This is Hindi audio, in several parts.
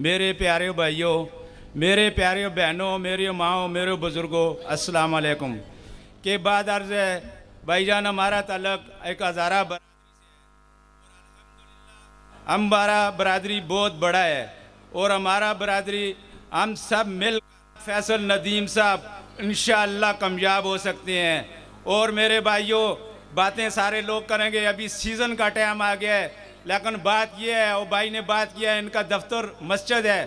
मेरे प्यारे भाइयों मेरे प्यारे बहनों मेरी माओ मेरे बुज़ुर्गों अस्सलाम वालेकुम के बाद अर्ज़ है भाईजान हमारा तलक एक हज़ारा हम बारा बरदरी बहुत बड़ा है और हमारा बरदरी हम सब मिल फैसल नदीम साहब इन कामयाब हो सकते हैं और मेरे भाइयों बातें सारे लोग करेंगे अभी सीज़न का टाइम आ गया है लेकिन बात यह है वो भाई ने बात किया है इनका दफ्तर मस्जिद है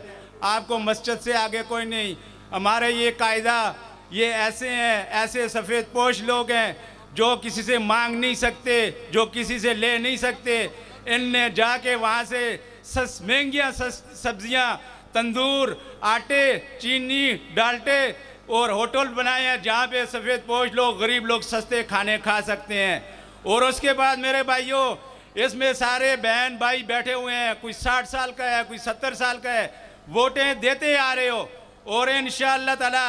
आपको मस्जिद से आगे कोई नहीं हमारे ये कायदा ये ऐसे हैं ऐसे सफ़ेद पोश लोग हैं जो किसी से मांग नहीं सकते जो किसी से ले नहीं सकते इनने जाके वहाँ से सस महंगियाँ सब्जियाँ तंदूर आटे चीनी डालटे और होटल बनाए हैं जहाँ पे सफ़ेद पोश लोग गरीब लोग सस्ते खाने खा सकते हैं और उसके बाद मेरे भाइयों इसमें सारे बहन भाई बैठे हुए हैं कोई साठ साल का है कोई सत्तर साल का है वोटें देते आ रहे हो और इन ताला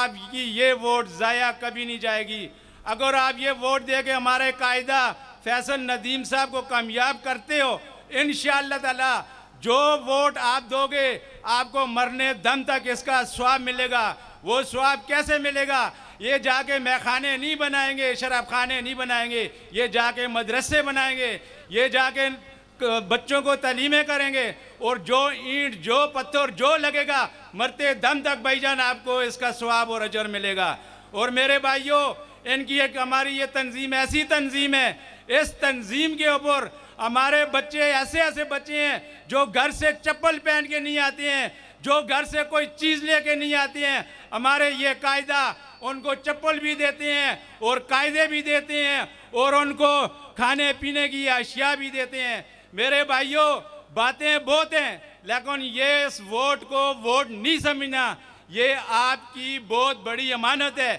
आपकी ये वोट ज़ाया कभी नहीं जाएगी अगर आप ये वोट दे के हमारे कायदा फैसल नदीम साहब को कामयाब करते हो इन ताला जो वोट आप दोगे आपको मरने दम तक इसका स्वाब मिलेगा वो स्वाब कैसे मिलेगा ये जाके मैखाने नहीं बनाएंगे शराब खाने नहीं बनाएंगे ये जाके मदरसे बनाएंगे ये जाके बच्चों को तलीमें करेंगे और जो ईंट जो पत्थर जो लगेगा मरते दम तक भाईजान आपको इसका स्वाब और अजर मिलेगा और मेरे भाइयों इनकी एक हमारी ये तंजीम ऐसी तंजीम है इस तंजीम के ऊपर हमारे बच्चे ऐसे ऐसे बच्चे हैं जो घर से चप्पल पहन के नहीं आते हैं जो घर से कोई चीज़ लेके नहीं आती हैं हमारे ये कायदा उनको चप्पल भी देते हैं और कायदे भी देते हैं और उनको खाने पीने की अशिया भी देते हैं मेरे भाइयों बातें बहुत हैं लेकिन ये इस वोट को वोट नहीं समझना ये आपकी बहुत बड़ी अमानत है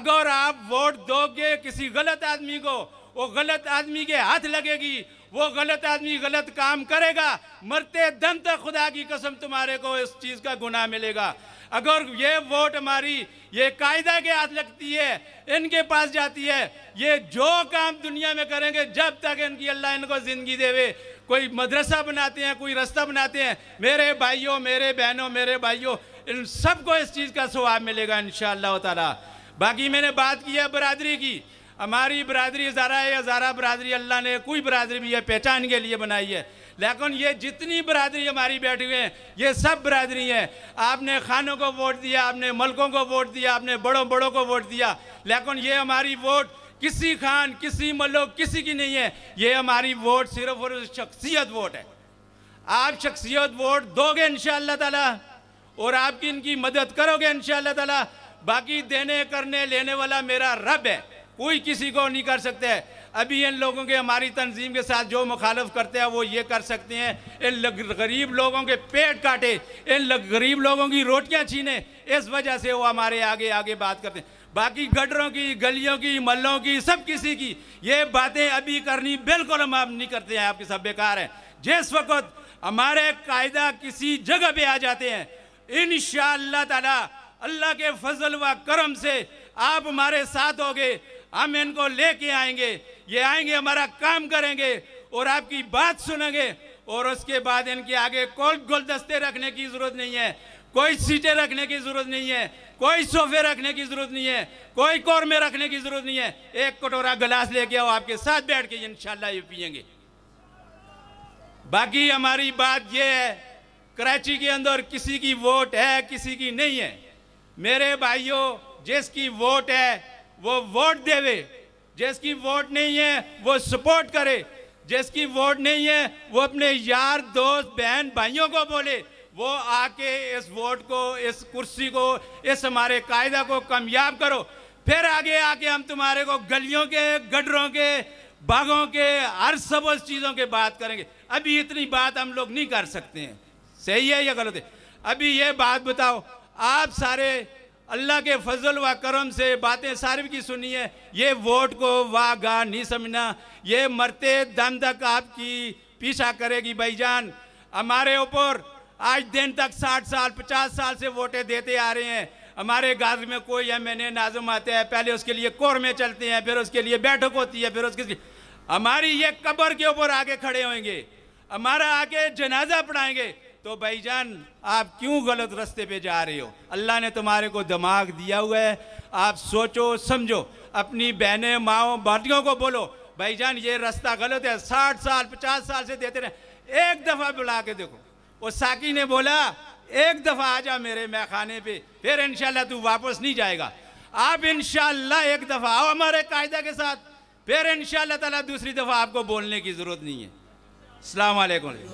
अगर आप वोट दोगे किसी गलत आदमी को वो गलत आदमी के हाथ लगेगी वो गलत आदमी गलत काम करेगा मरते दम तक खुदा की कसम तुम्हारे को इस चीज़ का गुनाह मिलेगा अगर ये वोट हमारी ये कायदा के हाथ लगती है इनके पास जाती है ये जो काम दुनिया में करेंगे जब तक इनकी अल्लाह इनको ज़िंदगी देवे कोई मदरसा बनाते हैं कोई रास्ता बनाते हैं मेरे भाइयों मेरे बहनों मेरे भाइयों इन सबको इस चीज़ का स्वाब मिलेगा इन ताला बाकी मैंने बात की है बरदरी की हमारी बरदरी ज़रा हज़ारा बरदरी अल्लाह ने कोई बरदरी भी है पहचान के लिए बनाई है लेकिन ये जितनी बरदरी हमारी बैठी हुई है ये सब बरदरी है आपने खानों को वोट दिया आपने मलकों को वोट दिया आपने बड़ों बड़ों को वोट दिया लेकिन ये हमारी वोट किसी खान किसी मल्लो किसी की नहीं है ये हमारी वोट सिर्फ और शख्सियत वोट है आप शख्सियत वोट दोगे इन ताला और आपकी इनकी मदद करोगे इन ताला बाकी देने करने लेने वाला मेरा रब है कोई किसी को नहीं कर सकते है अभी इन लोगों के हमारी तंजीम के साथ जो मुखालफ करते हैं वो ये कर सकते हैं इन गरीब लोगों के पेट काटे इन गरीब लोगों की रोटियां छीने इस वजह से वो हमारे आगे आगे बात करते हैं बाकी गडरों की गलियों की मल्लों की सब किसी की ये बातें अभी करनी बिल्कुल हम आप नहीं करते हैं आपके सब बेकार हैं जिस वक्त हमारे कायदा किसी जगह पर आ जाते हैं इन ताला अल्लाह के फजल व करम से आप हमारे साथ हो गए हम इनको लेके आएंगे ये आएंगे हमारा काम करेंगे और आपकी बात सुनेंगे और उसके बाद इनके आगे कोई गुलदस्ते रखने की जरूरत नहीं है कोई सीटें रखने की जरूरत नहीं है कोई सोफे रखने की जरूरत नहीं है कोई कोर में रखने की जरूरत नहीं है एक कटोरा गिलास लेके आओ आपके साथ बैठ के इनशाला ये पियेंगे बाकी हमारी बात ये है कराची के अंदर किसी की वोट है किसी की नहीं है मेरे भाइयों जिसकी वोट है वो वोट देवे जिसकी वोट नहीं है वो सपोर्ट करे जिसकी वोट नहीं है वो अपने यार दोस्त बहन भाइयों को बोले वो आके इस वोट को इस कुर्सी को इस हमारे कायदा को कामयाब करो फिर आगे आके हम तुम्हारे को गलियों के गडरों के बागों के हर सब उस चीज़ों के बात करेंगे अभी इतनी बात हम लोग नहीं कर सकते हैं सही है या गलत है अभी ये बात बताओ आप सारे अल्लाह के फजल व करम से बातें सारिफ की सुनी है ये वोट को वाह गा नहीं समझना ये मरते दम तक आपकी पीछा करेगी भाईजान हमारे ऊपर आज दिन तक साठ साल पचास साल से वोटें देते आ रहे हैं हमारे गाज में कोई एम एन ए नाजुम आते हैं पहले उसके लिए कोर में चलते हैं फिर उसके लिए बैठक होती है फिर उसके लिए हमारी ये कब्र के ऊपर आगे खड़े होंगे हमारा आगे जनाजा पढ़ाएंगे तो भाईजान आप क्यों गलत रास्ते पे जा रहे हो अल्लाह ने तुम्हारे को दिमाग दिया हुआ है आप सोचो समझो अपनी बहनें माओ भाटियों को बोलो भाईजान ये रास्ता गलत है साठ साल पचास साल से देते रहे एक दफ़ा बुला के देखो वो साकी ने बोला एक दफ़ा आ जा मेरे मैं खाने पे फिर इन तू वापस नहीं जाएगा आप इन एक दफ़ा आओ हमारे कायदा के साथ फिर इन तला दूसरी दफ़ा आपको बोलने की ज़रूरत नहीं है अल्लाम